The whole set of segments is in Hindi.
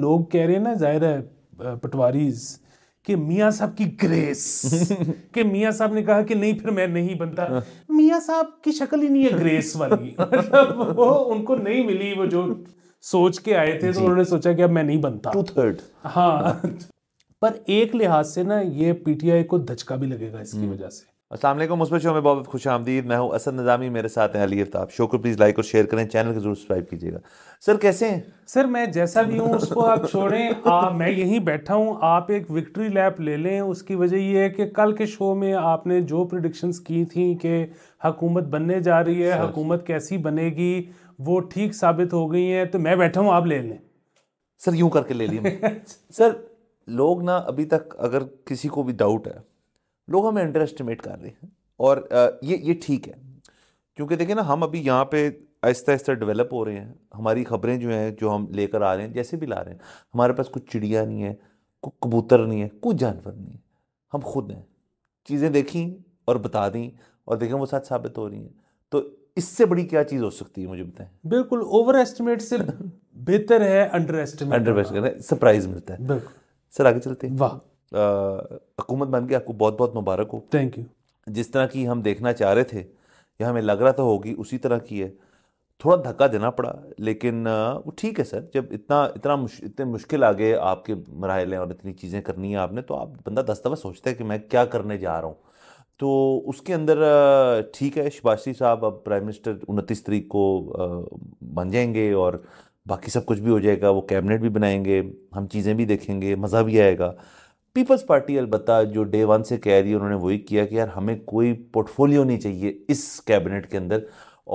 लोग कह रहे हैं ना जाहिर है पटवारी कि मियाँ साहब की ग्रेस कि मियाँ साहब ने कहा कि नहीं फिर मैं नहीं बनता मियाँ साहब की शक्ल ही नहीं है ग्रेस वाली मतलब वो उनको नहीं मिली वो जो सोच के आए थे तो उन्होंने सोचा कि अब मैं नहीं बनता टू थर्ड हाँ पर एक लिहाज से ना ये पीटीआई को धचका भी लगेगा इसकी हम्म। वजह से असल मुस्बत शो में बहुत खुश आमदीद मैं हूँ असद नज़ामी मेरे साथ हैं अली आफ्ताब शो को प्लीज़ लाइक और शेयर करें चैनल को जरूर सब्सक्राइब कीजिएगा सर कैसे हैं सर मैं जैसा भी हूँ उसको आप छोड़ें आप मैं यहीं बैठा हूँ आप एक विक्ट्री लैप ले लें उसकी वजह यह है कि कल के शो में आपने जो प्रडिक्शंस की थी कि हकूमत बनने जा रही है हकूमत कैसी बनेगी वो ठीक साबित हो गई हैं तो मैं बैठा हूँ आप ले लें सर यूँ करके ले लिया सर लोग ना अभी तक अगर किसी को भी डाउट है लोग हमें अंडर एस्टिमेट कर रहे हैं और ये ये ठीक है क्योंकि देखें ना हम अभी यहाँ पे आहिस्ता आहिस्ता डेवलप हो रहे हैं हमारी खबरें जो हैं जो हम लेकर आ रहे हैं जैसे भी ला रहे हैं हमारे पास कुछ चिड़िया नहीं है कुछ कबूतर नहीं है कुछ जानवर नहीं है हम खुद हैं चीज़ें देखी और बता दी और देखें वो साथ साबित हो रही हैं तो इससे बड़ी क्या चीज़ हो सकती है मुझे बताएं बिल्कुल ओवर एस्टिमेट से बेहतर है under estimate under estimate surprise मिलता है बिल्कुल सर आगे चलते हैं वाह हुकूमत बन के आपको बहुत बहुत मुबारक हो थैंक यू जिस तरह की हम देखना चाह रहे थे या हमें लग रहा था होगी उसी तरह की है थोड़ा धक्का देना पड़ा लेकिन वो ठीक है सर जब इतना इतना मुश, इतने मुश्किल आ गए आपके मरहल हैं और इतनी चीज़ें करनी है आपने तो आप बंदा दस दफ़ा सोचता है कि मैं क्या करने जा रहा हूँ तो उसके अंदर ठीक है शिबाशी साहब अब प्राइम मिनिस्टर उनतीस तरीक को बन जाएंगे और बाकी सब कुछ भी हो जाएगा वो कैबिनेट भी बनाएंगे हम चीज़ें भी देखेंगे मज़ा भी आएगा पीपल्स पार्टी अलबत् जो डे वन से कह रही है उन्होंने वही किया कि यार हमें कोई पोर्टफोलियो नहीं चाहिए इस कैबिनेट के अंदर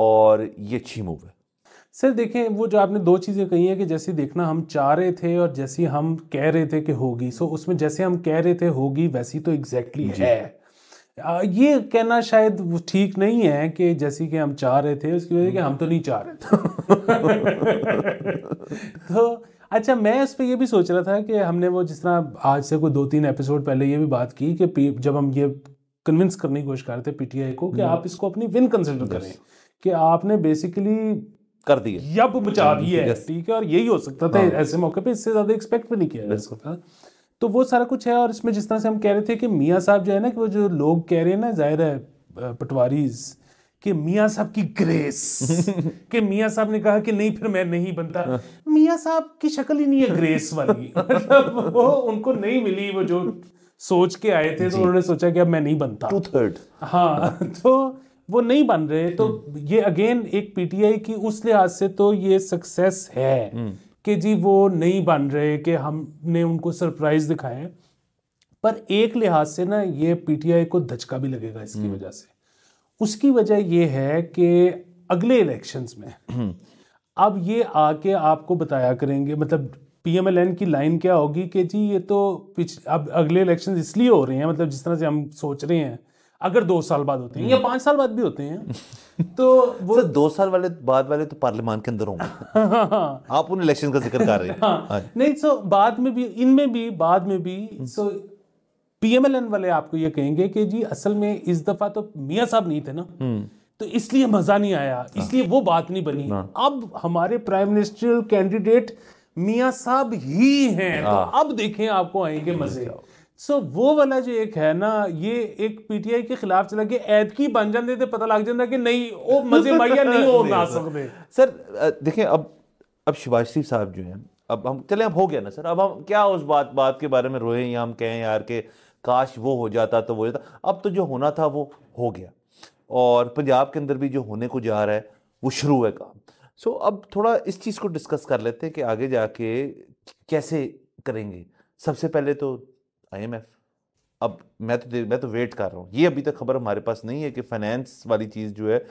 और ये अच्छी मूव है सर देखें वो जो आपने दो चीज़ें कही हैं कि जैसे देखना हम चाह रहे थे और जैसी हम कह रहे थे कि होगी सो उसमें जैसे हम कह रहे थे होगी वैसी तो एग्जैक्टली exactly है आ, ये कहना शायद ठीक नहीं है कि जैसी कि हम चाह रहे थे उसकी वजह कि हम तो नहीं चाह रहे थे तो अच्छा मैं इस पर यह भी सोच रहा था कि हमने वो जिस तरह आज से कोई दो तीन एपिसोड पहले ये भी बात की कि जब हम ये कन्विंस करने की कोशिश कर रहे थे पीटीआई को कि हम्म। आप इसको अपनी विन कंसिडर करें कि आपने बेसिकली कर दिए यब बचा हाँ दी है ठीक है और यही हो सकता था हाँ। ऐसे मौके पे इससे ज़्यादा एक्सपेक्ट भी नहीं किया जा सकता तो वो सारा कुछ है और इसमें जिस तरह से हम कह रहे थे कि मियाँ साहब जो है ना कि वो जो लोग कह रहे हैं ना जाहिर है पटवारीज़ कि मियाँ साहब की ग्रेस कि मियाँ साहब ने कहा कि नहीं फिर मैं नहीं बनता मियाँ साहब की शक्ल ही नहीं है ग्रेस वाली मतलब वो उनको नहीं मिली वो जो सोच के आए थे तो उन्होंने सोचा कि अब मैं नहीं बनता टू थर्ड हाँ तो वो नहीं बन रहे तो ये अगेन एक पीटीआई की उस लिहाज से तो ये सक्सेस है हम्म। कि जी वो नहीं बन रहे कि हमने उनको सरप्राइज दिखाए पर एक लिहाज से ना ये पीटीआई को धचका भी लगेगा इसकी हम्म। वजह से उसकी वजह यह है कि अगले इलेक्शंस में अब ये आके आपको बताया करेंगे मतलब पीएमएलएन की लाइन क्या होगी कि जी ये तो पिछ अब अगले इलेक्शन इसलिए हो रहे हैं मतलब जिस तरह से हम सोच रहे हैं अगर दो साल बाद होते हैं या पांच साल बाद भी होते हैं तो वो सर दो साल वाले बाद वाले तो पार्लियामान के अंदर होंगे हाँ। आप उन इलेक्शन का जिक्र कर रहे हैं हाँ, हाँ। नहीं सो बाद में भी इनमें भी बाद में भी सो हम्म। पीएमएलएन वाले आपको ये कहेंगे कि जी असल में इस दफा तो मिया साहब नहीं थे ना हम्म। तो इसलिए मजा नहीं आया हाँ। इसलिए वो बात नहीं बनी हाँ। अब हमारे प्राइम मिनिस्टर कैंडिडेट मिया साहब ही हैं तो हाँ। अब देखें आपको आएंगे मजे सो वो वाला जो एक है ना ये एक पीटीआई के खिलाफ चला कि ऐद की बन जाते थे पता लग जाता कि नहीं वो मजे माइया नहीं हो ना सकते सर देखें अब अब शिवाज सिंह साहब जो हैं अब हम चले अब हो गया ना सर अब हम क्या उस बात बात के बारे में रोए या हम कहें यार के काश वो हो जाता तो वो जाता अब तो जो होना था वो हो गया और पंजाब के अंदर भी जो होने को जा रहा है वो शुरू है काम सो अब थोड़ा इस चीज़ को डिस्कस कर लेते हैं कि आगे जाके कैसे करेंगे सबसे पहले तो आईएमएफ अब मैं तो मैं तो वेट कर रहा हूँ ये अभी तक खबर हमारे पास नहीं है कि फाइनेंस वाली चीज़ जो है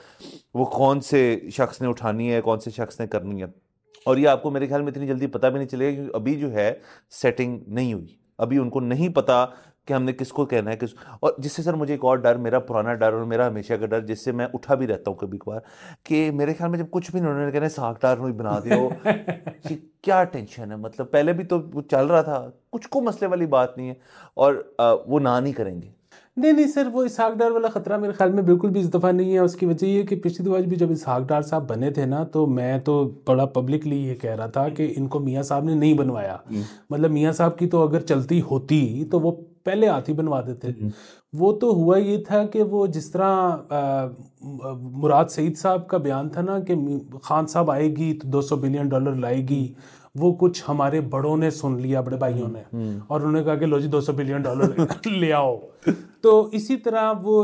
वो कौन से शख्स ने उठानी है कौन से शख्स ने करनी है और ये आपको मेरे ख्याल में इतनी जल्दी पता भी नहीं चलेगा क्योंकि अभी जो है सेटिंग नहीं हुई अभी उनको नहीं पता कि हमने किसको कहना है किस और जिससे सर मुझे एक और डर मेरा पुराना डर और मेरा हमेशा का डर जिससे मैं उठा भी रहता हूँ कभी कभार कि मेरे ख्याल में जब कुछ भी उन्होंने कहना साग में बना दो कि क्या टेंशन है मतलब पहले भी तो वो चल रहा था कुछ को मसले वाली बात नहीं है और आ, वो ना नहीं करेंगे नहीं नहीं सर वो इसहाक डार वाला ख़तरा मेरे ख्याल में बिल्कुल भी इस दफ़ा नहीं है उसकी वजह ये कि पिछली दफा भी जब इसहाक डार साहब बने थे ना तो मैं तो बड़ा पब्लिकली ये कह रहा था कि इनको मियाँ साहब ने नहीं बनवाया हम्म। मतलब मियाँ साहब की तो अगर चलती होती तो वो पहले हाथी बनवा देते हम्म। वो तो हुआ ये था कि वो जिस तरह मुराद सईद साहब का बयान था ना कि खान साहब आएगी तो 200 बिलियन डॉलर लाएगी हम्म। वो कुछ हमारे बड़ों ने सुन लिया बड़े भाइयों हम्म, ने और उन्होंने कहा कि लो जी 200 बिलियन डॉलर ले आओ तो इसी तरह वो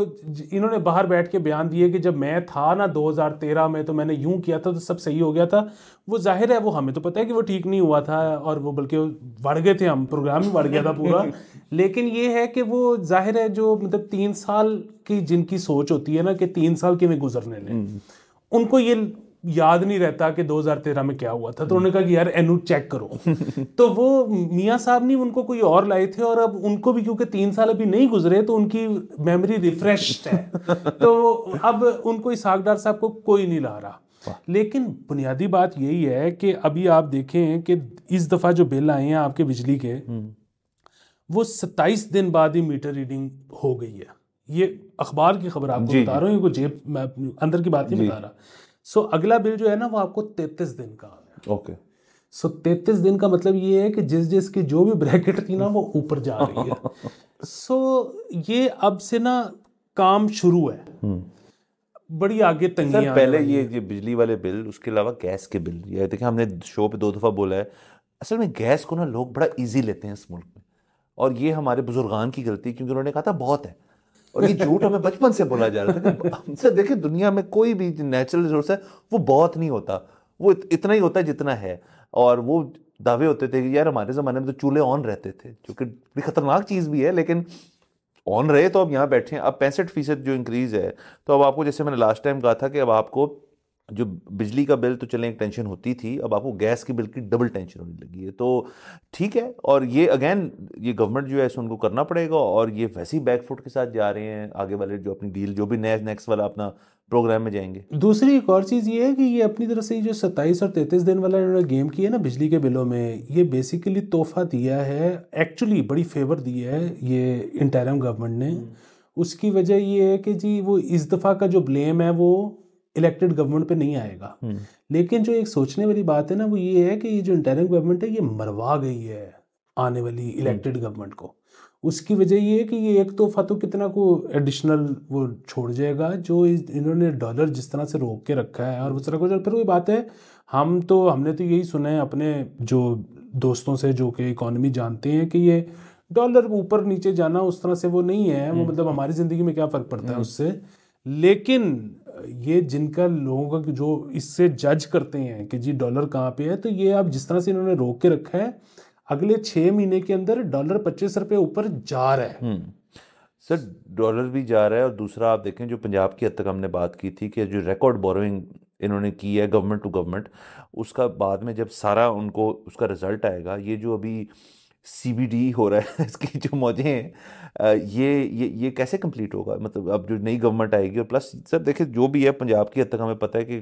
इन्होंने बाहर बैठ के बयान दिए कि जब मैं था ना 2013 में तो मैंने यूं किया था तो सब सही हो गया था वो जाहिर है वो हमें तो पता है कि वो ठीक नहीं हुआ था और वो बल्कि बढ़ गए थे हम प्रोग्राम ही बढ़ गया था पूरा लेकिन ये है कि वो जाहिर है जो मतलब तीन साल की जिनकी सोच होती है ना कि तीन साल में गुजरने लें हम्म। उनको ये याद नहीं रहता कि 2013 में क्या हुआ था तो उन्होंने कहा कि यार एनू चेक करो तो वो मियाँ साहब ने उनको कोई और लाए थे और अब उनको भी क्योंकि तीन साल अभी नहीं गुजरे तो उनकी मेमोरी रिफ्रेश है तो अब उनको इसहाक साहब को कोई नहीं ला रहा लेकिन बुनियादी बात यही है कि अभी आप देखें कि इस दफ़ा जो बिल आए हैं आपके बिजली के हम्म। वो सत्ताईस दिन बाद ही मीटर रीडिंग हो गई है ये अखबार की खबर आपको बता रहा हूँ जेब मैं अंदर की बात नहीं बता रहा सो so, अगला बिल जो है ना वो आपको तैतीस दिन का आ गया ओके सो तैतीस दिन का मतलब ये है कि जिस जिस की जो भी ब्रैकेट थी ना वो ऊपर जा रही है सो so, ये अब से ना काम शुरू है हम्म। बड़ी आगे तंगी सर पहले ये ये बिजली वाले बिल उसके अलावा गैस के बिल ये देखिए हमने शो पे दो दफ़ा बोला है असल में गैस को ना लोग बड़ा इजी लेते हैं इस मुल्क में और ये हमारे बुजुर्गान की गलती क्योंकि उन्होंने कहा था बहुत है और ये झूठ हमें बचपन से बोला जा रहा था हमसे देखिए दुनिया में कोई भी नेचुरल रिसोर्स है वो बहुत नहीं होता वो इतना ही होता है जितना है और वो दावे होते थे कि यार हमारे ज़माने में तो चूल्हे ऑन रहते थे जो कि बड़ी ख़तरनाक चीज़ भी है लेकिन ऑन रहे तो अब यहाँ बैठे हैं अब पैंसठ फीसद जो इंक्रीज़ है तो अब आपको जैसे मैंने लास्ट टाइम कहा था कि अब आपको जो बिजली का बिल तो चलें एक टेंशन होती थी अब आपको गैस के बिल की डबल टेंशन होने लगी है तो ठीक है और ये अगेन ये गवर्नमेंट जो है सो उनको करना पड़ेगा और ये वैसे ही बैकफुट के साथ जा रहे हैं आगे वाले जो अपनी डील जो भी नया नेक्स्ट वाला अपना प्रोग्राम में जाएंगे दूसरी एक और चीज़ ये है कि ये अपनी तरफ से जो सत्ताईस और तैंतीस दिन वाला इन्होंने गेम किया ना बिजली के बिलों में ये बेसिकली तोहफा दिया है एक्चुअली बड़ी फेवर दी है ये इंटरम गवर्नमेंट ने हम्म। उसकी वजह ये है कि जी वो इस दफ़ा का जो ब्लेम है वो इलेक्टेड गवर्नमेंट पे नहीं आएगा हम्म। लेकिन जो एक सोचने वाली बात है ना वो ये है कि ये जो इंटरिम गवर्नमेंट है ये मरवा गई है आने वाली इलेक्टेड हम्म। गवर्नमेंट को उसकी वजह ये है कि ये एक तो फतु कितना को एडिशनल वो छोड़ जाएगा जो इन्होंने डॉलर जिस तरह से रोक के रखा है और उस तरह को फिर वही बात है हम तो हमने तो यही सुना है अपने जो दोस्तों से जो कि इकोनॉमी जानते हैं कि ये डॉलर ऊपर नीचे जाना उस तरह से वो नहीं है वो हम्म। मतलब हमारी ज़िंदगी में क्या फ़र्क पड़ता है उससे लेकिन ये जिनका लोगों का जो इससे जज करते हैं कि जी डॉलर कहाँ पे है तो ये आप जिस तरह से इन्होंने रोक के रखा है अगले छः महीने के अंदर डॉलर पच्चीस रुपये ऊपर जा रहा है हम्म। सर डॉलर भी जा रहा है और दूसरा आप देखें जो पंजाब की हद तक हमने बात की थी कि जो रिकॉर्ड बोरोइंग इन्होंने की है गवर्नमेंट टू गवर्नमेंट उसका बाद में जब सारा उनको उसका रिजल्ट आएगा ये जो अभी सी हो रहा है इसकी जो मौजें हैं ये ये ये कैसे कंप्लीट होगा मतलब अब जो नई गवर्नमेंट आएगी और प्लस सर देखिए जो भी है पंजाब की हद तक हमें पता है कि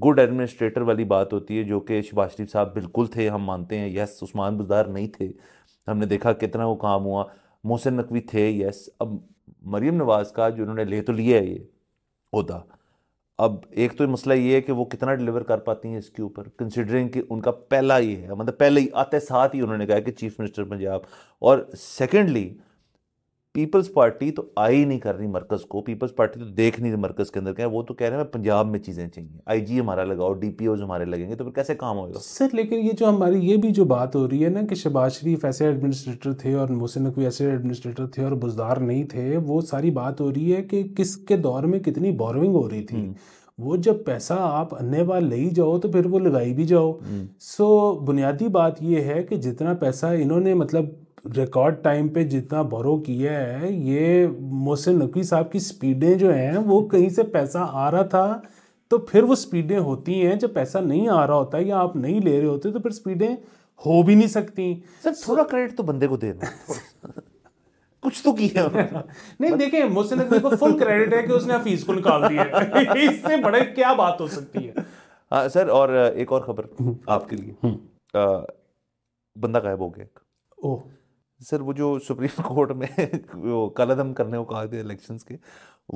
गुड एडमिनिस्ट्रेटर वाली बात होती है जो कि शबाज शरीफ साहब बिल्कुल थे हम मानते हैं यस उस्मान बुजार नहीं थे हमने देखा कितना वो काम हुआ मोहसिन नकवी थे यस अब मरीम नवाज़ का जो उन्होंने ले तो लिया है ये अहदा अब एक तो मसला ये है कि वो कितना डिलीवर कर पाती हैं इसके ऊपर कंसिडरिंग कि उनका पहला ये है मतलब पहले ही आते साथ ही उन्होंने कहा कि चीफ मिनिस्टर पंजाब और सेकेंडली पीपल्स पार्टी तो आई नहीं कर रही मरकज़ को पीपल्स पार्टी तो देख नहीं रही मरकज़ के अंदर क्या वो तो कह रहे हैं पंजाब में चीज़ें चाहिए आईजी हमारा लगाओ डीपीओज हमारे लगेंगे तो फिर कैसे काम होगा सर लेकिन ये जो हमारी ये भी जो बात हो रही है ना कि शबाज शरीफ ऐसे एडमिनिस्ट्रेटर थे और मोहसिन नकवी ऐसे एडमिनिस्ट्रेटर थे और बुजदार नहीं थे वो सारी बात हो रही है कि किसके दौर में कितनी बोरविंग हो रही थी हम्म। वो जब पैसा आप अन्य बार ले जाओ तो फिर वो लगाई भी जाओ सो हम्म। बुनियादी बात ये है कि जितना पैसा इन्होंने मतलब रिकॉर्ड टाइम पे जितना बरो किया है ये मोहसिन नकवी साहब की स्पीडें जो हैं वो कहीं से पैसा आ रहा था तो फिर वो स्पीडें होती हैं जब पैसा नहीं आ रहा होता या आप नहीं ले रहे होते तो फिर स्पीडें हो भी नहीं सकती सर थोड़ा क्रेडिट तो बंदे को देना कुछ तो किया नहीं देखें मोहसिन नकवी को फुल क्रेडिट है कि उसने फीस को निकाल दिया इससे बड़े क्या बात हो सकती है हाँ सर और एक और खबर हम्म। आपके लिए हम्म। बंदा गायब हो गया ओह सर वो जो सुप्रीम कोर्ट में वो कलदम करने को कहा गया इलेक्शन के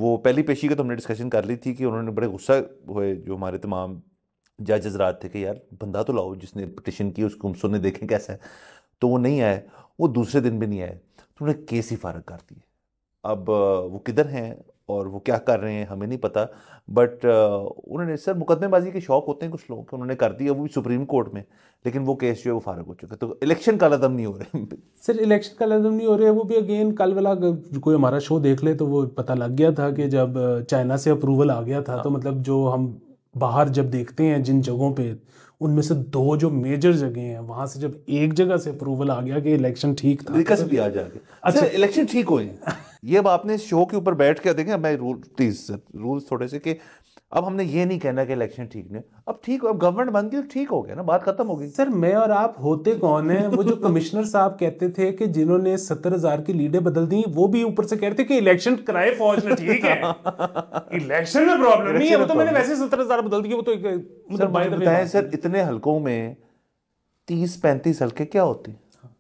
वो पहली पेशी का तो हमने डिस्कशन कर ली थी कि उन्होंने बड़े गुस्सा हुए जो हमारे तमाम जजेज रात थे कि यार बंदा तो लाओ जिसने पटिशन की उसको हम सुनने देखें कैसा है तो वो नहीं आए वो दूसरे दिन भी नहीं आए तो उन्होंने केस ही फारग कर दिए अब वो किधर हैं और वो क्या कर रहे हैं हमें नहीं पता बट uh, उन्होंने सर मुकदमेबाजी के शौक होते हैं कुछ लोगों के उन्होंने कर दिया वो भी सुप्रीम कोर्ट में लेकिन वो केस जो है वो फारग हो चुका तो इलेक्शन का लदम नहीं हो रहे सर इलेक्शन का लदम नहीं हो रहे वो भी अगेन कल वाला कोई हमारा शो देख ले तो वो पता लग गया था कि जब uh, चाइना से अप्रूवल आ गया था हाँ। तो मतलब जो हम बाहर जब देखते हैं जिन जगहों पर उनमें से दो जो मेजर जगह हैं वहां से जब एक जगह से अप्रूवल आ गया कि इलेक्शन ठीक था विकास तो भी आ जाके अच्छा इलेक्शन अच्छा, ठीक हो ये अब आपने शो के ऊपर बैठ के देखें मैं रूल प्लीज रूल्स थोड़े से कि अब हमने ये नहीं कहना कि इलेक्शन ठीक नहीं अब ठीक अब गवर्नमेंट बन गई ठीक हो गया ना बात खत्म हो गई सर मैं और आप होते कौन है वो जो कमिश्नर साहब कहते थे कि जिन्होंने सत्तर हजार की लीडें बदल दी वो भी ऊपर से कह रहे थे कि इलेक्शन कराए फौज ने ठीक है इलेक्शन में प्रॉब्लम नहीं है वो तो मैंने वैसे सत्तर हजार बदल दिए वो तो बताए सर इतने हल्कों में तीस पैंतीस हल्के क्या होते हैं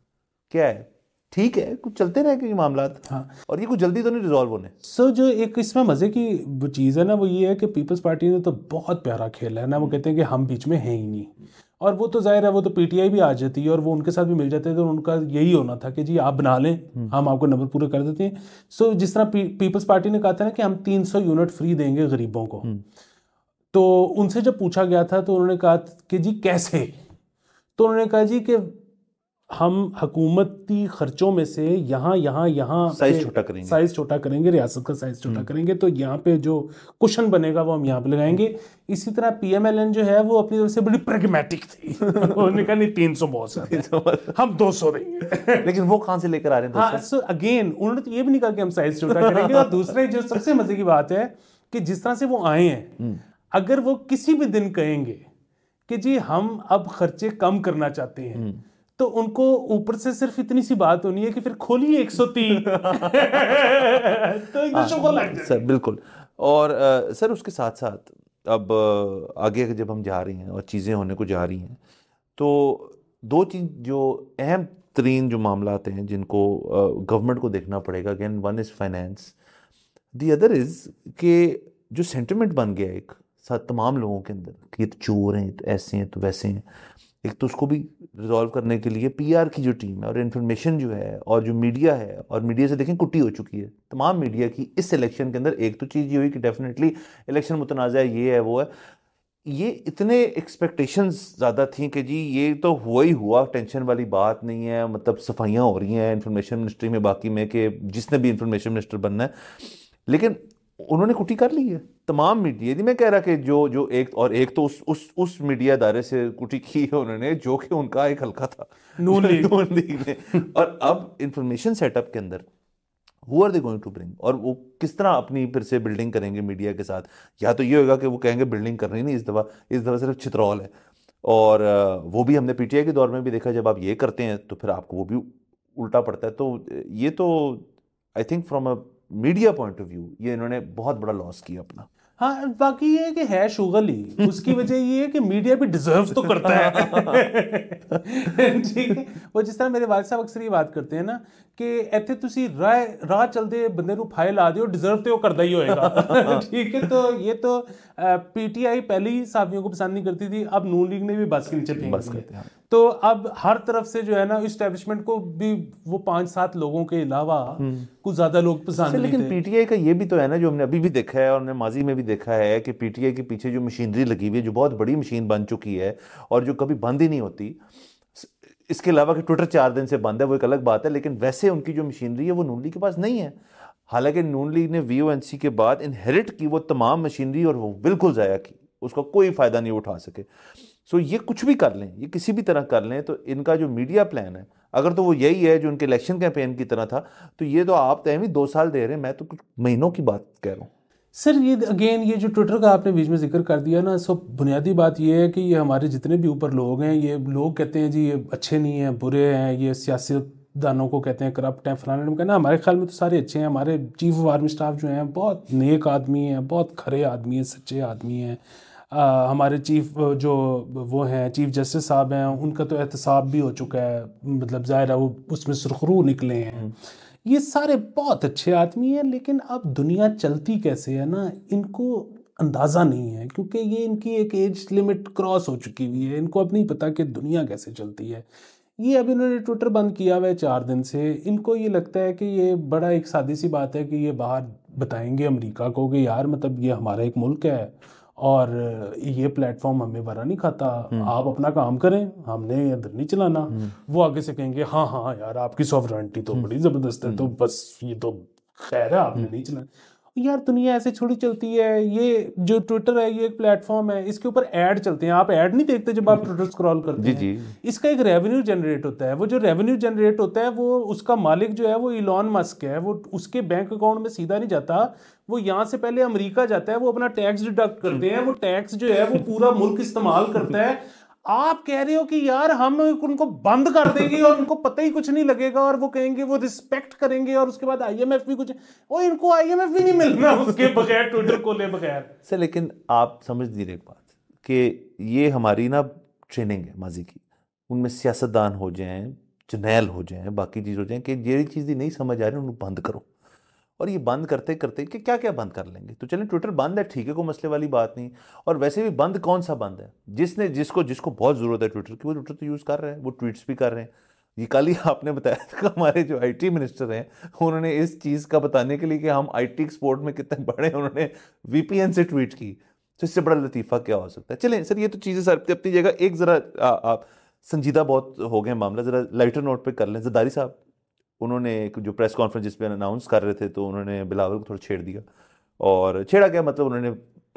क्या है ठीक है कुछ चलते रहे क्योंकि मामला हाँ और ये कुछ जल्दी तो नहीं रिजॉल्व होने सर जो एक इसमें मज़े की वो चीज़ है ना वो ये है कि पीपल्स पार्टी ने तो बहुत प्यारा खेला है ना वो हम्म। कहते हैं कि हम बीच में हैं ही नहीं और वो तो जाहिर है वो तो पीटीआई भी आ जाती है और वो उनके साथ भी मिल जाते हैं तो उनका यही होना था कि जी आप बना लें हम्म। हम आपको नंबर पूरे कर देते हैं सो जिस तरह पी, पीपल्स पार्टी ने कहा था ना कि हम 300 यूनिट फ्री देंगे गरीबों को हम्म। तो उनसे जब पूछा गया था तो उन्होंने कहा कि जी कैसे तो उन्होंने कहा जी कि हम हकूमती खर्चों में से यहाँ यहाँ यहाँ साइज छोटा करेंगे साइज छोटा करेंगे रियासत का साइज छोटा हम्म। करेंगे तो यहाँ पे जो कुशन बनेगा वो हम यहाँ पे लगाएंगे हम्म। इसी तरह पीएमएलएन जो है वो अपनी तरफ से बड़ी प्रेगमेटिक थी उन्होंने कहा नहीं तीन सौ बहुत हम दो सौ नहीं लेकिन वो कहाँ से लेकर आ रहे हैं हाँ, सो अगेन उन्होंने तो ये भी नहीं कहा कि हम साइज छोटा करेंगे और दूसरे जो सबसे मजे की बात है कि जिस तरह से वो आए हैं हम्म। अगर वो किसी भी दिन कहेंगे कि जी हम अब खर्चे कम करना चाहते हैं तो उनको ऊपर से सिर्फ इतनी सी बात होनी है कि फिर खोली एक तो तीन हाँ, सर बिल्कुल और आ, सर उसके साथ साथ अब आगे जब हम जा रहे हैं और चीज़ें होने को जा रही हैं तो दो चीज़ जो अहम तरीन जो मामला हैं जिनको गवर्नमेंट को देखना पड़ेगा again one is finance the other is के जो सेंटिमेंट बन गया एक साथ तमाम लोगों के अंदर कि ये तो चोर हैं तो ऐसे हैं तो वैसे हैं एक तो उसको भी रिजॉल्व करने के लिए पीआर की जो टीम है और इन्फॉर्मेशन जो है और जो मीडिया है और मीडिया से देखें कुटी हो चुकी है तमाम मीडिया की इस इलेक्शन के अंदर एक तो चीज़ ये हुई कि डेफिनेटली इलेक्शन मुतनाज़ ये है वो है ये इतने एक्सपेक्टेशंस ज़्यादा थी कि जी ये तो हुआ ही हुआ टेंशन वाली बात नहीं है मतलब सफाइयाँ हो रही हैं इन्फॉर्मेशन मिनिस्ट्री में बाकी में कि जिसने भी इन्फॉर्मेशन मिनिस्टर बनना है लेकिन उन्होंने कुटी कर ली है तमाम मीडिया यदि मैं कह रहा कि जो जो एक और एक तो उस उस उस मीडिया दायरे से कुटी की है उन्होंने जो कि उनका एक हल्का था नून लीग नून लीग ने और अब इंफॉर्मेशन सेटअप के अंदर who are they going to bring और वो किस तरह अपनी फिर से बिल्डिंग करेंगे मीडिया के साथ या तो ये होगा कि वो कहेंगे बिल्डिंग कर रही नहीं इस दफ़ा इस दफ़ा सिर्फ चित्रौल है और वो भी हमने पीटीआई के दौर में भी देखा जब आप ये करते हैं तो फिर आपको वो भी उल्टा पड़ता है तो ये तो I think from a media point of view ये इन्होंने बहुत बड़ा लॉस किया अपना हाँ बाकी ये है कि है शुगल ही उसकी वजह ये है कि मीडिया भी डिजर्व तो करता है ठीक है वो जिस तरह मेरे वालद साहब अक्सर ये बात करते हैं ना ਕਿ ਇੱਥੇ ਤੁਸੀਂ ਰਾਹ ਰਾਹ ਚਲਦੇ ਬੰਦੇ ਨੂੰ ਫਾਇਲ ਲਾ ਦਿਓ ਡਿਜ਼ਰਵ ਤੇ ਉਹ ਕਰਦਾ ਹੀ ਹੋਏਗਾ ਠੀਕ ਹੈ ਤਾਂ ਇਹ ਤਾਂ पीटीआई पहले ही तो तो, साफियों को पसंद नहीं करती थी अब नून लीग ने भी बस के नीचे बस करते हैं तो अब हर तरफ से जो है ना इस्टेब्लिशमेंट को भी वो पांच सात लोगों के अलावा हम्म। कुछ ज्यादा लोग पसंद अच्छा, लेकिन पीटीआई का ये भी तो है ना जो हमने अभी भी देखा है और हमने माजी में भी देखा है कि पीटीआई के पीछे जो मशीनरी लगी हुई है जो बहुत बड़ी मशीन बन चुकी है और जो कभी बंद ही नहीं होती इसके अलावा कि ट्विटर चार दिन से बंद है वो एक अलग बात है लेकिन वैसे उनकी जो मशीनरी है वो नून लीग के पास नहीं है हालांकि नून लीग ने वी के बाद इनहेरिट की वो तमाम मशीनरी और वो बिल्कुल ज़ाया की उसका कोई फ़ायदा नहीं उठा सके सो ये कुछ भी कर लें ये किसी भी तरह कर लें तो इनका जो मीडिया प्लान है अगर तो वो यही है जो उनके इलेक्शन कैंपेन की तरह था तो ये तो आप तय तो भी दो साल दे रहे हैं मैं तो कुछ महीनों की बात कह रहा हूँ सर ये अगेन ये जो ट्विटर का आपने बीच में जिक्र कर दिया ना सब बुनियादी बात ये है कि ये हमारे जितने भी ऊपर लोग हैं ये लोग कहते हैं जी ये अच्छे नहीं हैं बुरे हैं ये सियासतदानों को कहते हैं करप्ट हैं फलाने में कहना हमारे ख्याल में तो सारे अच्छे हैं हमारे चीफ ऑफ आर्मी स्टाफ जो हैं बहुत नेक आदमी हैं बहुत खरे आदमी हैं सच्चे आदमी हैं आ, हमारे चीफ जो वो हैं चीफ जस्टिस साहब हैं उनका तो एहतसाब भी हो चुका है मतलब ज़ाहिर है वो उसमें सुरखरू निकले हैं हम्म। ये सारे बहुत अच्छे आदमी हैं लेकिन अब दुनिया चलती कैसे है ना इनको अंदाज़ा नहीं है क्योंकि ये इनकी एक एज लिमिट क्रॉस हो चुकी हुई है इनको अब नहीं पता कि दुनिया कैसे चलती है ये अब इन्होंने ट्विटर बंद किया हुआ है चार दिन से इनको ये लगता है कि ये बड़ा एक सादी सी बात है कि ये बाहर बताएंगे अमेरिका को कि यार मतलब ये हमारा एक मुल्क है और ये प्लेटफॉर्म हमें भरा नहीं खाता हम्म। आप अपना काम करें हमने इधर नहीं चलाना हम्म। वो आगे से कहेंगे हाँ हाँ यार आपकी सॉफ्ट तो हम्म। बड़ी ज़बरदस्त है तो बस ये तो खैर है आपने नहीं चलाना यार दुनिया ऐसे छोड़ी चलती है ये जो ट्विटर है ये एक प्लेटफॉर्म है इसके ऊपर एड चलते हैं आप एड नहीं देखते जब आप ट्विटर स्क्रॉल करते जी हैं जी। इसका एक रेवेन्यू जनरेट होता है वो जो रेवेन्यू जनरेट होता है वो उसका मालिक जो है वो इलॉन मस्क है वो उसके बैंक अकाउंट में सीधा नहीं जाता वो यहाँ से पहले अमेरिका जाता है वो अपना टैक्स डिडक्ट करते हैं वो टैक्स जो है वो पूरा मुल्क इस्तेमाल करता है आप कह रहे हो कि यार हम उनको बंद कर देंगे और उनको पता ही कुछ नहीं लगेगा और वो कहेंगे वो रिस्पेक्ट करेंगे और उसके बाद आईएमएफ भी कुछ और इनको आईएमएफ भी नहीं मिलना उसके बगैर ट्विटर को ले बगैर सर लेकिन आप समझ नहीं एक बात कि ये हमारी ना ट्रेनिंग है माजी की उनमें सियासतदान हो जाएं जनैल हो जाएं बाकी चीज़ हो जाएं कि ये चीज़ नहीं समझ आ रही उनको बंद करो और ये बंद करते करते कि क्या क्या बंद कर लेंगे तो चलें ट्विटर बंद है ठीक है कोई मसले वाली बात नहीं और वैसे भी बंद कौन सा बंद है जिसने जिसको जिसको बहुत ज़रूरत है ट्विटर की वो ट्विटर तो यूज़ कर रहे हैं वो ट्वीट्स भी कर रहे हैं ये कल ही आपने बताया था हमारे जो आईटी मिनिस्टर हैं उन्होंने इस चीज़ का बताने के लिए कि हम आईटी एक्सपोर्ट में कितने बड़े उन्होंने वीपीएन से ट्वीट की तो इससे बड़ा लतीफ़ा क्या हो सकता है चलें सर ये तो चीज़ें सर अपनी जगह एक ज़रा आप संजीदा बहुत हो गए मामला ज़रा लाइटर नोट पर कर लें जरदारी साहब उन्होंने एक जो प्रेस कॉन्फ्रेंस जिस पर अनाउंस कर रहे थे तो उन्होंने बिलावल को थोड़ा छेड़ दिया और छेड़ा गया मतलब उन्होंने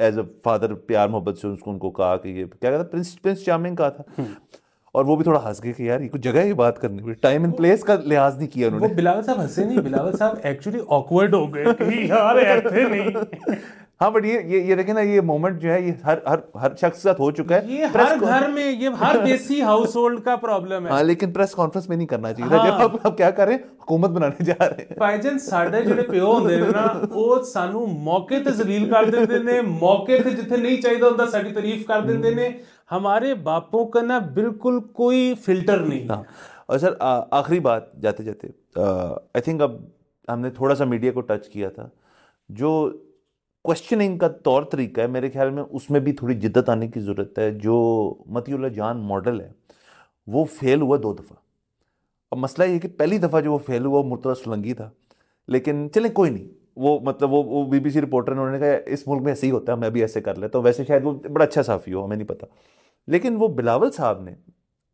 एज अ फादर प्यार मोहब्बत से उसको उनको कहा कि ये क्या कहता प्रिंस प्रिंस चार्मिंग कहा था हम्म। और वो भी थोड़ा हंस गए कि यार ये कुछ जगह ही बात करनी हुई टाइम एंड प्लेस का लिहाज नहीं किया उन्होंने बिलावल साहब हंसे नहीं बिलावल साहब एक्चुअली ऑकवर्ड हो गए यार ऐसे नहीं हाँ बट ये ये ये देखे ना ये मोमेंट जो है ये हर हर हर शख्स साथ हो चुका है ये हर घर में ये हर देसी हाउस होल्ड का प्रॉब्लम है हाँ लेकिन प्रेस कॉन्फ्रेंस में नहीं करना चाहिए हाँ। जब आप, आप क्या कर रहे हैं हुकूमत बनाने जा रहे हैं ਭਾਈ ਸਾਡੇ ਜਿਹੜੇ ਪਿਓ ਹੁੰਦੇ ਨੇ ਨਾ ਉਹ ਸਾਨੂੰ ਮੌਕੇ ਤੇ ਜ਼ਲੀਲ ਕਰ ਦਿੰਦੇ ਨੇ ਮੌਕੇ ਤੇ ਜਿੱਥੇ ਨਹੀਂ ਚਾਹੀਦਾ ਹੁੰਦਾ ਸਾਡੀ ਤਾਰੀਫ ਕਰ ਦਿੰਦੇ ਨੇ ਹਮਾਰੇ ਬਾਪੋਂ ਕਾ ਨਾ ਬਿਲਕੁਲ ਕੋਈ ਫਿਲਟਰ ਨਹੀਂ और सर आखिरी बात जाते जाते आई थिंक अब हमने थोड़ा सा मीडिया को टच किया था जो क्वेश्चनिंग का तौर तरीका है मेरे ख्याल में उसमें भी थोड़ी जिद्दत आने की ज़रूरत है जो मतियुल्ला जान मॉडल है वो फेल हुआ दो दफ़ा अब मसला ये कि पहली दफ़ा जो वो फेल हुआ मुर्तदा सुलंगी था लेकिन चलें कोई नहीं वो मतलब वो वो बीबीसी रिपोर्टर ने उन्होंने कहा इस मुल्क में ऐसे ही होता है मैं भी ऐसे कर लेता तो हूँ वैसे शायद वो बड़ा अच्छा साफ़ी हो हमें नहीं पता लेकिन वो बिलावल साहब ने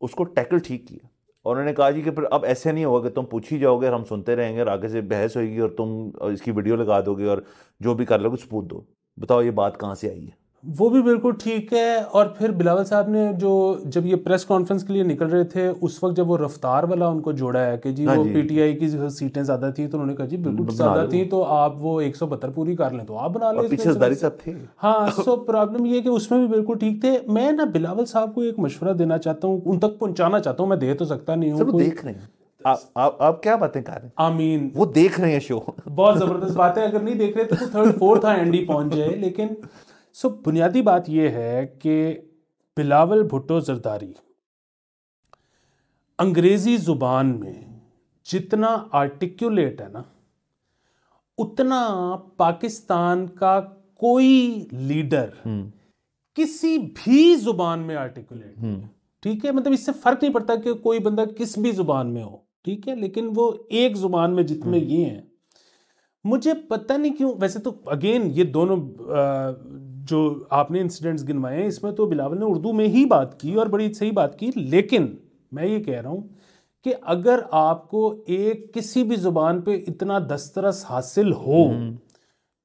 उसको टैकल ठीक किया और उन्होंने कहा जी कि फिर अब ऐसे नहीं होगा कि तुम पूछ ही जाओगे हम सुनते रहेंगे और आगे से बहस होगी और तुम इसकी वीडियो लगा दोगे और जो भी कर लोगे सपूत दो बताओ ये बात कहाँ से आई है वो भी बिल्कुल ठीक है और फिर बिलावल साहब ने जो जब ये प्रेस कॉन्फ्रेंस के लिए निकल रहे थे उस वक्त जब वो रफ्तार वाला उनको जोड़ा है कि जी हाँ वो पीटीआई की सीटें ज्यादा थी तो उन्होंने कहा जी बिल्कुल ज्यादा थी तो आप वो एक सौ बहत्तर पूरी कर लें तो आप बना लें हाँ सो प्रॉब्लम ये कि उसमें भी बिल्कुल ठीक थे मैं ना बिलावल साहब को एक मशवरा देना चाहता हूँ उन तक पहुँचाना चाहता हूँ मैं दे तो सकता नहीं हूँ देख रहे हैं आप आप क्या बातें कर रहे हैं आमीन वो देख रहे हैं शो बहुत जबरदस्त बातें अगर नहीं देख रहे तो थर्ड फोर्थ एंडी पहुंच जाए लेकिन सो बुनियादी बात यह है कि बिलावल भुट्टो जरदारी अंग्रेज़ी ज़ुबान में जितना आर्टिक्यूलेट है ना उतना पाकिस्तान का कोई लीडर हम्म। किसी भी जुबान में आर्टिकुलेट हम्म। ठीक है मतलब इससे फर्क नहीं पड़ता कि कोई बंदा किस भी जुबान में हो ठीक है लेकिन वो एक जुबान में जितने हम्म। ये हैं मुझे पता नहीं क्यों वैसे तो अगेन ये दोनों जो आपने इंसिडेंट्स गिनवाए हैं इसमें तो बिलावल ने उर्दू में ही बात की और बड़ी सही बात की लेकिन मैं ये कह रहा हूँ कि अगर आपको एक किसी भी ज़ुबान पे इतना दस्तरस हासिल हो हम्म।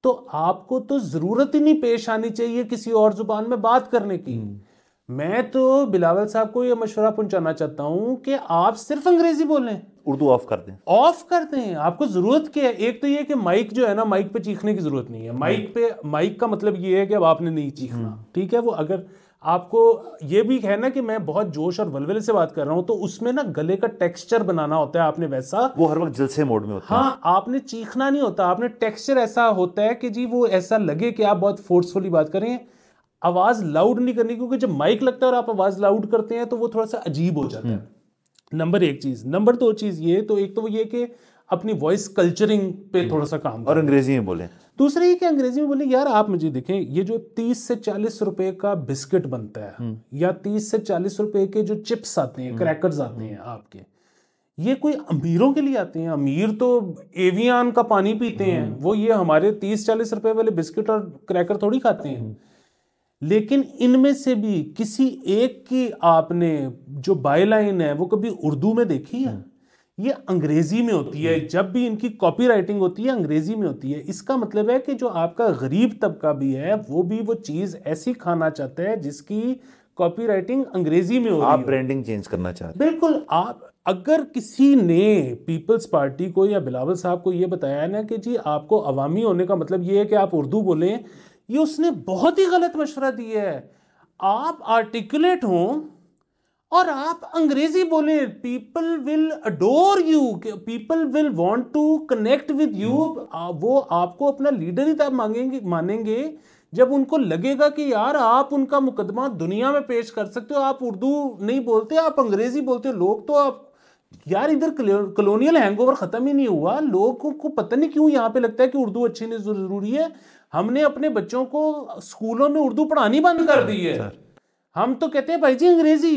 तो आपको तो ज़रूरत ही नहीं पेश आनी चाहिए किसी और ज़ुबान में बात करने की हम्म। मैं तो बिलावल साहब को यह मशवरा पहुंचाना चाहता हूँ कि आप सिर्फ अंग्रेजी बोलें उर्दू ऑफ कर दें ऑफ कर दें आपको जरूरत क्या है एक तो यह कि माइक जो है ना माइक पे चीखने की जरूरत नहीं है माइक पे माइक का मतलब यह है कि अब आपने नहीं चीखना हम्म। ठीक है वो अगर आपको ये भी है ना कि मैं बहुत जोश और वलवले से बात कर रहा हूँ तो उसमें ना गले का टेक्सचर बनाना होता है आपने वैसा वो हर वक्त जलसे मोड में होता हाँ आपने चीखना नहीं होता आपने टेक्सचर ऐसा होता है कि जी वो ऐसा लगे कि आप बहुत फोर्सफुली बात करें आवाज़ लाउड नहीं करनी क्योंकि जब माइक लगता है और आप आवाज़ लाउड करते हैं तो वो थोड़ा सा अजीब हो जाता है नंबर हम्म। एक चीज़ नंबर दो चीज़ ये तो एक तो ये कि अपनी वॉइस कल्चरिंग पे हम्म। थोड़ा सा काम और अंग्रेजी में बोले दूसरे ये कि अंग्रेजी में बोले यार आप मुझे देखें ये जो तीस से चालीस रुपए का बिस्किट बनता है हम्म। या तीस से चालीस रुपए के जो चिप्स आते हैं क्रैकर्स आते हैं आपके ये कोई अमीरों के लिए आते हैं अमीर तो एवियान का पानी पीते हैं वो ये हमारे तीस चालीस रुपए वाले बिस्किट और क्रैकर थोड़ी खाते हैं लेकिन इनमें से भी किसी एक की आपने जो बाईलाइन है वो कभी उर्दू में देखी है हम्म। ये अंग्रेजी में होती है जब भी इनकी कॉपी राइटिंग होती है अंग्रेजी में होती है इसका मतलब है कि जो आपका गरीब तबका भी है वो भी वो चीज़ ऐसी खाना चाहता है जिसकी कॉपी राइटिंग अंग्रेजी में हो आप ब्रांडिंग चेंज करना चाहते बिल्कुल आप अगर किसी ने पीपल्स पार्टी को या बिलावल साहब को ये बताया ना कि जी आपको अवामी होने का मतलब ये है कि आप उर्दू बोलें ये उसने बहुत ही गलत मशवरा दिया है आप आर्टिकुलेट हो और आप अंग्रेजी बोले people will adore you people will want to connect with you वो आपको अपना लीडर ही तब मांगेंगे मानेंगे जब उनको लगेगा कि यार आप उनका मुकदमा दुनिया में पेश कर सकते हो आप उर्दू नहीं बोलते आप अंग्रेजी बोलते हो लोग तो आप यार इधर कलोनियल हैंगओवर खत्म ही नहीं हुआ लोगों को पता नहीं क्यों यहाँ पे लगता है कि उर्दू अच्छी नहीं जरूरी है हमने अपने बच्चों को स्कूलों में उर्दू पढ़ानी बंद कर दी है हम तो कहते हैं भाई जी अंग्रेजी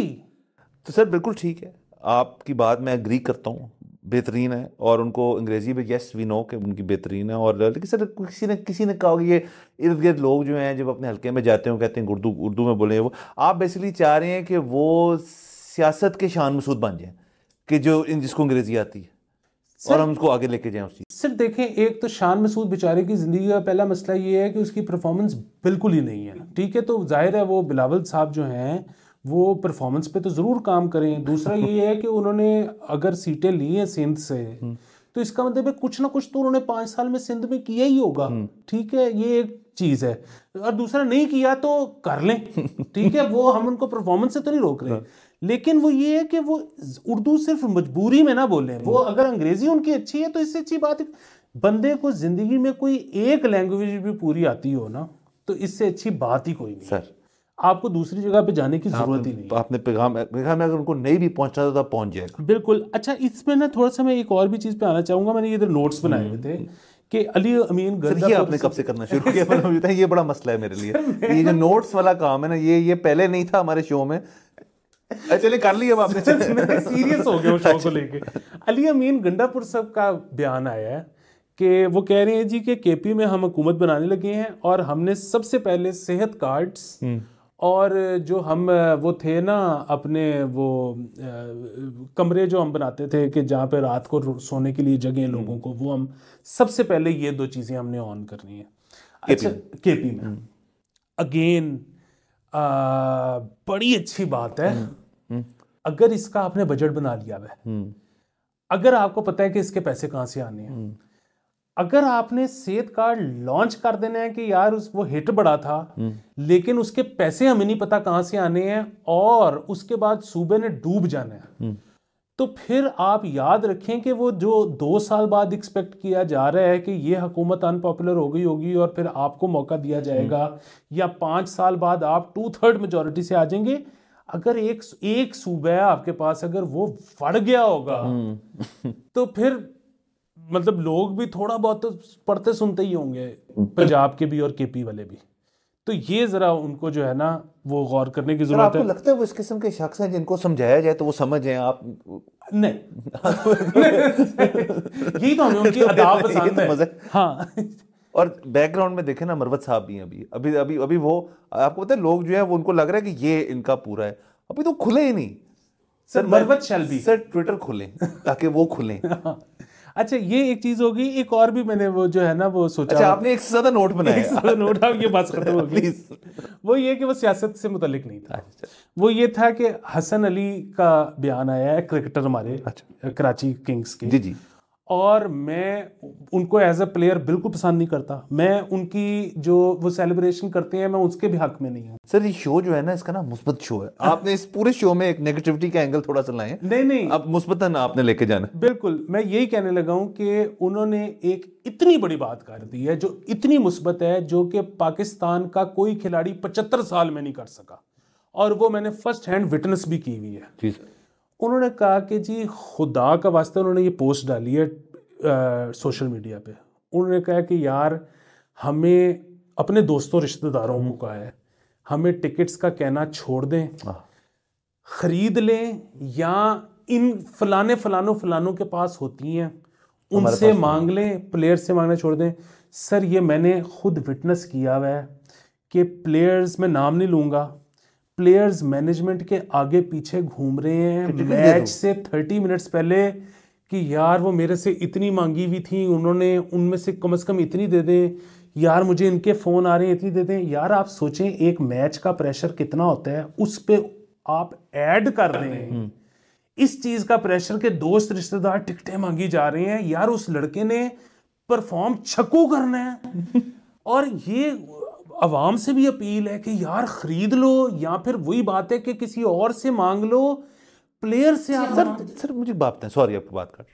तो सर बिल्कुल ठीक है आपकी बात मैं अग्री करता हूँ बेहतरीन है और उनको अंग्रेज़ी में येस वी नो कि उनकी बेहतरीन है और लेकिन सर किसी ने किसी ने कहा कि ये इर्द गिर्द लोग जो हैं जब अपने हल्के में जाते हैं कहते हैं उर्दू उर्दू में बोले वो आप बेसिकली चाह रहे हैं कि वो सियासत के शान मसूद बन जाएँ कि जो इन जिसको अंग्रेज़ी आती है और हम उसको आगे लेके जाए उसकी सिर्फ देखें एक तो शान मसूद बेचारे की ज़िंदगी का पहला मसला ये है कि उसकी परफॉर्मेंस बिल्कुल ही नहीं है ठीक है तो जाहिर है वो बिलावल साहब जो हैं वो परफॉर्मेंस पे तो ज़रूर काम करें दूसरा ये है कि उन्होंने अगर सीटें ली हैं सिंध से हम्म। तो इसका मतलब है कुछ ना कुछ तो उन्होंने पांच साल में सिंध में किया ही होगा हम्म। ठीक है ये एक चीज़ है और दूसरा नहीं किया तो कर लें ठीक है वो हम उनको परफॉर्मेंस से तो नहीं रोक रहे लेकिन वो ये है कि वो उर्दू सिर्फ मजबूरी में ना बोले वो अगर अंग्रेज़ी उनकी अच्छी है तो इससे अच्छी बात बंदे को ज़िंदगी में कोई एक लैंग्वेज भी पूरी आती हो ना तो इससे अच्छी बात ही कोई नहीं सर आपको दूसरी जगह पे जाने की जरूरत ही नहीं आपने पैगाम पैगाम अगर उनको नहीं भी पहुंचा था तो पहुंच जाएगा बिल्कुल अच्छा इसमें ना थोड़ा सा मैं एक और भी चीज़ पे आना चाहूंगा मैंने इधर नोट्स बनाए हुए थे कि अली अमीन सर ये तो आपने कब से करना शुरू किया मतलब तो ये बड़ा मसला है मेरे लिए ये जो नोट्स वाला काम है ना ये ये पहले नहीं था हमारे शो में चले कर लिया आपने सीरियस हो गया शो को अच्छा। लेके अली अमीन गंडापुर साहब का बयान आया है कि वो कह रहे हैं जी कि केपी में हम हुकूमत बनाने लगे हैं और हमने सबसे पहले सेहत कार्ड्स हम्म। और जो हम वो थे ना अपने वो कमरे जो हम बनाते थे कि जहाँ पे रात को सोने के लिए जगह हम्म। लोगों को वो हम सबसे पहले ये दो चीज़ें हमने ऑन करनी है अच्छा के पी में हम्म। अगेन बड़ी अच्छी बात है हम्म। अगर इसका आपने बजट बना लिया है अगर आपको पता है कि इसके पैसे कहाँ से आने हैं अगर आपने सेहत कार्ड लॉन्च कर देना है कि यार उस वो हिट बड़ा था हम्म। लेकिन उसके पैसे हमें नहीं पता कहां से आने हैं और उसके बाद सूबे ने डूब जाना है हम्म। तो फिर आप याद रखें कि वो जो दो साल बाद एक्सपेक्ट किया जा रहा है कि ये हुकूमत अनपॉपुलर हो गई होगी और फिर आपको मौका दिया हम्म। जाएगा या पांच साल बाद आप टू थर्ड मेजोरिटी से आ जाएंगे अगर एक एक सूबा है आपके पास अगर वो फड़ गया होगा तो फिर मतलब लोग भी थोड़ा बहुत तो पढ़ते सुनते ही होंगे पंजाब के भी और केपी वाले भी तो ये ज़रा उनको जो है ना वो गौर करने की ज़रूरत है आपको लगता है वो इस किस्म के शख्स हैं जिनको समझाया जाए तो वो समझ जाए आप नहीं तो हमें उनकी अदा तो तो पसंद है हाँ और बैकग्राउंड में देखे ना मरवत साहब भी हैं अभी अभी अभी अभी वो आपको पता है लोग जो है वो उनको लग रहा है कि ये इनका पूरा है अभी तो खुले ही नहीं सर मरवत शैल भी सर ट्विटर खुले ताकि वो खुले हाँ। अच्छा ये एक चीज होगी एक और भी मैंने वो जो है ना वो सोचा अच्छा, आपने एक से ज्यादा नोट बनाया एक ज्यादा नोट आप ये बात करते हो प्लीज वो ये कि वो सियासत से मुतलिक नहीं था अच्छा। वो ये था कि हसन अली का बयान आया है क्रिकेटर हमारे अच्छा। कराची किंग्स के जी जी और मैं उनको एज अ प्लेयर बिल्कुल पसंद नहीं करता मैं उनकी जो वो सेलिब्रेशन करते हैं मैं उसके भी हक में नहीं हूँ सर ये शो जो है ना इसका ना मुस्बत शो है आपने इस पूरे शो में एक नेगेटिविटी का एंगल थोड़ा सा लाए नहीं नहीं अब ना आपने लेके जाना बिल्कुल मैं यही कहने लगा हूँ कि उन्होंने एक इतनी बड़ी बात कर दी है जो इतनी मुस्बत है जो कि पाकिस्तान का कोई खिलाड़ी पचहत्तर साल में नहीं कर सका और वो मैंने फर्स्ट हैंड विटनेस भी की हुई है जी सर उन्होंने कहा कि जी खुदा का वास्ते उन्होंने ये पोस्ट डाली है सोशल मीडिया पे उन्होंने कहा कि यार हमें अपने दोस्तों रिश्तेदारों को कहा है हमें टिकट्स का कहना छोड़ दें हाँ। खरीद लें या इन फलाने फलानों फलानों के पास होती हैं उनसे मांग लें प्लेयर से मांगना छोड़ दें सर ये मैंने खुद विटनेस किया हुआ है कि प्लेयर्स मैं नाम नहीं लूँगा प्लेयर्स मैनेजमेंट के आगे पीछे घूम रहे हैं मैच से थर्टी मिनट्स पहले कि यार वो मेरे से इतनी मांगी हुई थी उन्होंने उनमें से कम से कम इतनी दे दें यार मुझे इनके फ़ोन आ रहे हैं इतनी दे दें यार आप सोचें एक मैच का प्रेशर कितना होता है उस पर आप ऐड कर रहे हैं हम्म। इस चीज़ का प्रेशर के दोस्त रिश्तेदार टिकटें मांगी जा रहे हैं यार उस लड़के ने परफॉर्म छकू करना है और ये आवाम से भी अपील है कि यार खरीद लो या फिर वही बात है कि किसी और से मांग लो प्लेयर से आप सर सर मुझे बात है सॉरी आपको बात कर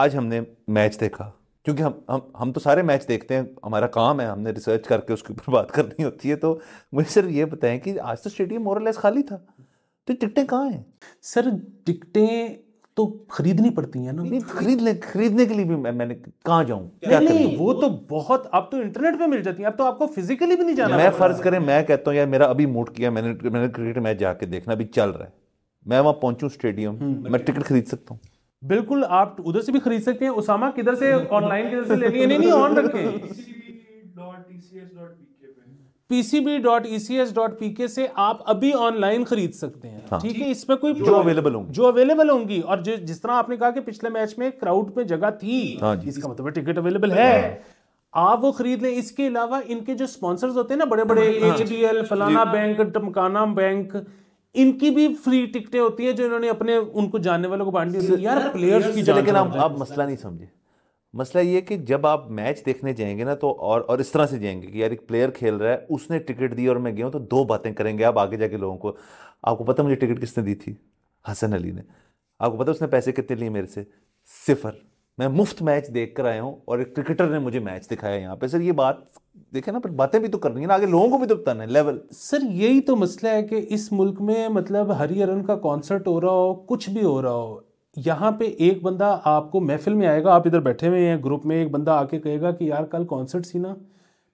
आज हमने मैच देखा क्योंकि हम हम हम तो सारे मैच देखते हैं हमारा काम है हमने रिसर्च करके उसके ऊपर बात करनी होती है तो मुझे सर ये बताएं कि आज तो स्टेडियम मोरलेस खाली था तो टिकटें कहाँ हैं सर टिकटें तो खरीदनी पड़ती है ना नहीं खरीद ले खरीदने के लिए भी मैं, मैंने कहाँ जाऊँ नहीं, नहीं वो तो बहुत अब तो इंटरनेट पे मिल जाती है अब तो आपको फिजिकली भी नहीं जाना मैं फर्ज करें मैं कहता हूँ यार मेरा अभी मूड किया मैंने मैंने क्रिकेट मैच जाके देखना अभी चल रहा है मैं वहाँ पहुंचू स्टेडियम हम्म, मैं टिकट खरीद सकता हूँ बिल्कुल आप उधर से भी खरीद सकते हैं उसामा किधर से ऑनलाइन किधर से लेनी है नहीं नहीं ऑन रखें pcb.ecs.pk से आप अभी ऑनलाइन खरीद सकते हैं हाँ। ठीक है इसमें कोई जो अवेलेबल होंगी जो अवेलेबल होंगी और जि, जिस तरह आपने कहा कि पिछले मैच में क्राउड में जगह थी हाँ इसका मतलब टिकट अवेलेबल है आप वो खरीद लें इसके अलावा इनके जो स्पॉन्सर्स होते हैं ना बड़े बड़े एच डी एल फलाना बैंक टमकाना बैंक इनकी भी फ्री टिकटें होती है जो इन्होंने अपने उनको जानने वालों को बांट दी होती है यार प्लेयर्स की लेकिन आप आप मसला नहीं समझे मसला ये कि जब आप मैच देखने जाएंगे ना तो और और इस तरह से जाएंगे कि यार एक प्लेयर खेल रहा है उसने टिकट दी और मैं गया हूँ तो दो बातें करेंगे आप आगे जाके लोगों को आपको पता मुझे टिकट किसने दी थी हसन अली ने आपको पता उसने पैसे कितने लिए मेरे से सिफर मैं मुफ्त मैच देख कर आया हूँ और एक क्रिकेटर ने मुझे मैच दिखाया यहाँ पे सर ये बात देखे ना पर बातें भी तो करनी है ना आगे लोगों को भी तो बताना है लेवल सर यही तो मसला है कि इस मुल्क में मतलब हरिहरन का कॉन्सर्ट हो रहा हो कुछ भी हो रहा हो यहाँ पे एक बंदा आपको महफिल में आएगा आप इधर बैठे हुए हैं ग्रुप में एक बंदा आके कहेगा कि यार कल कॉन्सर्ट सी ना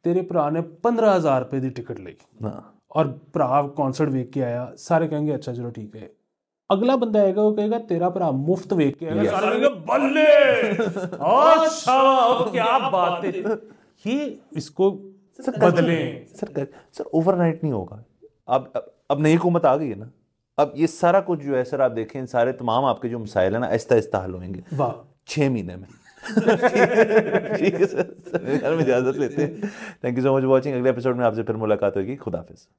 तेरे भ्रा ने पंद्रह हज़ार रुपये की टिकट ली हाँ। और भ्रा कॉन्सर्ट वेख के आया सारे कहेंगे अच्छा चलो ठीक है अगला बंदा आएगा वो कहेगा तेरा भरा मुफ्त वेख के आएगा सारे कहेंगे बल्ले अच्छा क्या बात है कि इसको सर बदले सर कर, सर ओवरनाइट नहीं होगा अब अब, अब नई हुकूमत आ गई है ना अब ये सारा कुछ जो है सर आप देखें इन सारे तमाम आपके जो मसाइल है ना आहिस्ता आहिस्ता हल होंगे वाह छः महीने में ठीक है सर सर इजाज़त लेते हैं thank you so much watching अगले एपिसोड में आपसे फिर मुलाकात होगी खुदाफिज़